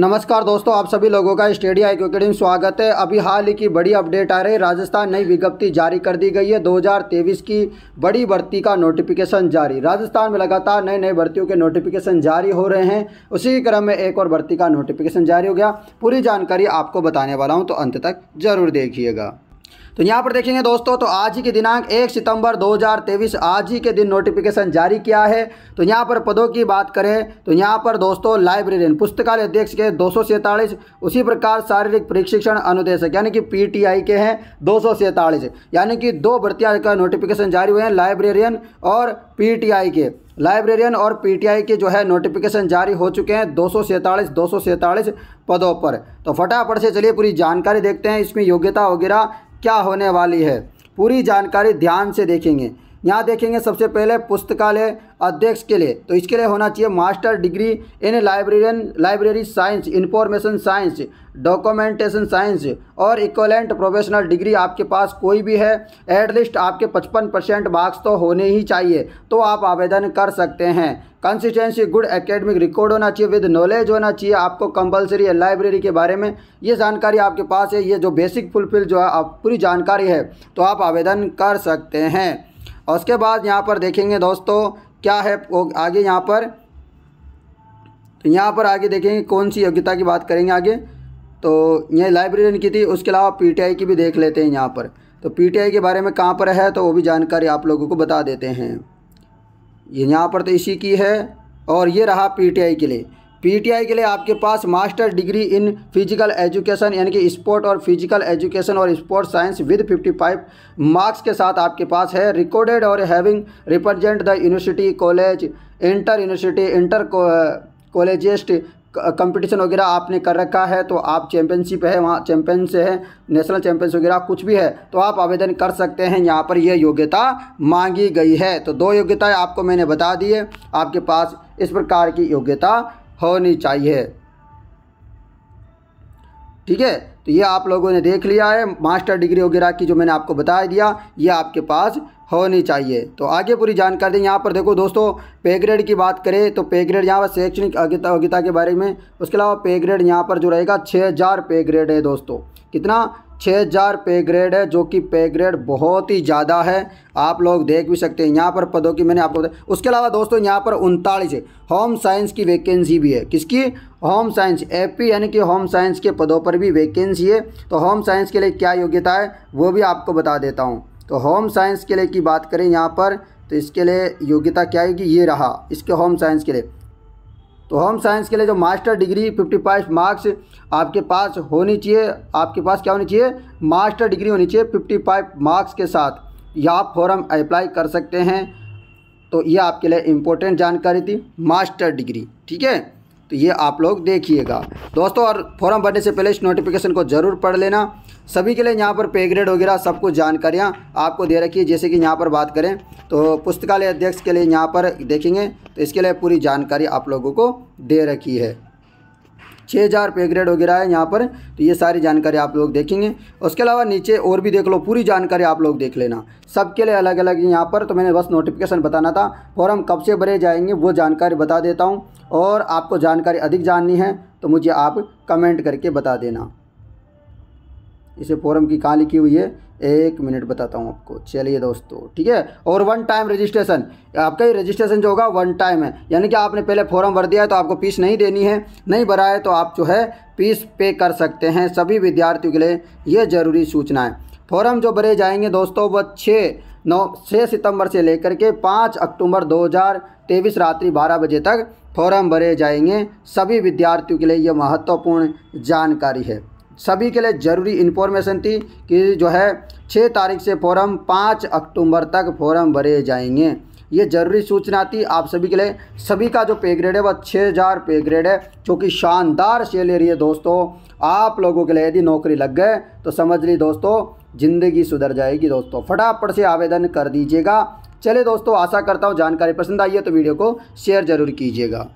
नमस्कार दोस्तों आप सभी लोगों का स्टेडिया आई क्रिकेटिंग स्वागत है अभी हाल ही की बड़ी अपडेट आ रही है राजस्थान नई विज्ञप्ति जारी कर दी गई है 2023 की बड़ी भर्ती का नोटिफिकेशन जारी राजस्थान में लगातार नए नए भर्तियों के नोटिफिकेशन जारी हो रहे हैं उसी क्रम में एक और भर्ती का नोटिफिकेशन जारी हो गया पूरी जानकारी आपको बताने वाला हूँ तो अंत तक जरूर देखिएगा तो यहाँ पर देखेंगे दोस्तों तो आज ही के दिनांक एक सितंबर 2023 आज ही के दिन नोटिफिकेशन जारी किया है तो यहाँ पर पदों की बात करें तो यहाँ पर दोस्तों लाइब्रेरियन पुस्तकालय अध्यक्ष के दो उसी प्रकार शारीरिक प्रशिक्षण अनुदेशक यानी कि पी के हैं दो यानी कि दो भर्तियाँ का नोटिफिकेशन जारी हुए हैं लाइब्रेरियन और पी के लाइब्रेरियन और पीटीआई के जो है नोटिफिकेशन जारी हो चुके हैं दो सौ पदों पर तो फटाफट से चलिए पूरी जानकारी देखते हैं इसमें योग्यता वगैरह क्या होने वाली है पूरी जानकारी ध्यान से देखेंगे यहाँ देखेंगे सबसे पहले पुस्तकालय अध्यक्ष के लिए तो इसके लिए होना चाहिए master degree in librarian library science information science documentation science और इक्वलेंट प्रोफेशनल डिग्री आपके पास कोई भी है एटलीस्ट आपके 55 परसेंट मार्क्स तो होने ही चाहिए तो आप आवेदन कर सकते हैं कंसिस्टेंसी गुड एकेडमिक रिकॉर्ड होना चाहिए विद नॉलेज होना चाहिए आपको कंपलसरी है लाइब्रेरी के बारे में ये जानकारी आपके पास है ये जो बेसिक फुलफिल जो है आप पूरी जानकारी है तो आप आवेदन कर सकते हैं और उसके बाद यहाँ पर देखेंगे दोस्तों क्या है वो आगे यहाँ पर तो यहाँ पर आगे देखेंगे कौन सी योग्यता की बात करेंगे आगे तो ये लाइब्रेरियन की थी उसके अलावा पीटीआई की भी देख लेते हैं यहाँ पर तो पीटीआई के बारे में कहाँ पर है तो वो भी जानकारी आप लोगों को बता देते हैं ये यहाँ पर तो इसी की है और ये रहा पी के लिए पीटीआई के लिए आपके पास master degree in physical education यानी कि स्पोर्ट और फिजिकल एजुकेशन और स्पोर्ट साइंस विद 55 मार्क्स के साथ आपके पास है रिकॉर्डेड और having represent the university college inter university inter collegiate competition वगैरह आपने कर रखा है तो आप चैंपियनशिप है वहाँ चैंपियन से है नेशनल चैंपियनशिप वगैरह कुछ भी है तो आप आवेदन कर सकते हैं यहाँ पर यह योग्यता मांगी गई है तो दो योग्यताएं आपको मैंने बता दी है आपके पास इस प्रकार की योग्यता होनी चाहिए ठीक है तो ये आप लोगों ने देख लिया है मास्टर डिग्री वगैरह की जो मैंने आपको बता दिया ये आपके पास होनी चाहिए तो आगे पूरी जानकारी यहाँ पर देखो दोस्तों पे ग्रेड की बात करें तो पे ग्रेड यहाँ पर शैक्षणिक योग्यता के बारे में उसके अलावा पे ग्रेड यहाँ पर जो रहेगा छः हज़ार पे ग्रेड है दोस्तों कितना छः हज़ार पे ग्रेड है जो कि पे ग्रेड बहुत ही ज़्यादा है आप लोग देख भी सकते हैं यहाँ पर पदों की मैंने आपको बताया उसके अलावा दोस्तों यहाँ पर उनतालीस है होम साइंस की वैकेंसी भी है किसकी होम साइंस एपी यानी कि होम साइंस के पदों पर भी वैकेंसी है तो होम साइंस के लिए क्या योग्यता है वो भी आपको बता देता हूँ तो होम साइंस के लिए की बात करें यहाँ पर तो इसके लिए योग्यता क्या है कि ये रहा इसके होम साइंस के लिए तो होम साइंस के लिए जो master degree fifty five marks आपके पास होनी चाहिए आपके पास क्या होनी चाहिए मास्टर डिग्री होनी चाहिए फिफ्टी फाइव मार्क्स के साथ या आप फॉर्म अप्लाई कर सकते हैं तो ये आपके लिए इम्पोर्टेंट जानकारी थी मास्टर डिग्री ठीक है तो ये आप लोग देखिएगा दोस्तों और फॉर्म भरने से पहले इस नोटिफिकेशन को ज़रूर पढ़ लेना सभी के लिए यहाँ पर पे ग्रेड वगैरह सब कुछ जानकारियाँ आपको दे रखी है जैसे कि यहाँ पर बात करें तो पुस्तकालय अध्यक्ष के लिए यहाँ पर देखेंगे तो इसके लिए पूरी जानकारी आप लोगों को दे रखी है छः हज़ार पे ग्रेड वगैरह है यहाँ पर तो ये सारी जानकारी आप लोग देखेंगे उसके अलावा नीचे और भी देख लो पूरी जानकारी आप लोग देख लेना सबके लिए अलग अलग यहाँ पर तो मैंने बस नोटिफिकेशन बताना था हम कब से भरे जाएंगे वो जानकारी बता देता हूँ और आपको जानकारी अधिक जाननी है तो मुझे आप कमेंट करके बता देना इसे फॉरम की कहाँ लिखी हुई है एक मिनट बताता हूँ आपको चलिए दोस्तों ठीक है और वन टाइम रजिस्ट्रेशन आपका ये रजिस्ट्रेशन जो होगा वन टाइम है यानी कि आपने पहले फॉर्म भर दिया है तो आपको फीस नहीं देनी है नहीं भरा है तो आप जो है फीस पे कर सकते हैं सभी विद्यार्थियों के लिए ये ज़रूरी सूचना है फॉरम जो भरे जाएंगे दोस्तों वह छः नौ छः सितंबर से लेकर के पाँच अक्टूबर तेईस रात्रि बारह बजे तक फॉरम भरे जाएंगे सभी विद्यार्थियों के लिए यह महत्वपूर्ण जानकारी है सभी के लिए ज़रूरी इन्फॉर्मेशन थी कि जो है छः तारीख से फॉरम पाँच अक्टूबर तक फॉरम भरे जाएंगे ये जरूरी सूचना थी आप सभी के लिए सभी का जो पे ग्रेड है वह छः हज़ार पे ग्रेड है जो कि शानदार सैलरी है दोस्तों आप लोगों के लिए यदि नौकरी लग गए तो समझ ली दोस्तों ज़िंदगी सुधर जाएगी दोस्तों फटाफट से आवेदन कर दीजिएगा चलिए दोस्तों आशा करता हूँ जानकारी पसंद आई है तो वीडियो को शेयर ज़रूर कीजिएगा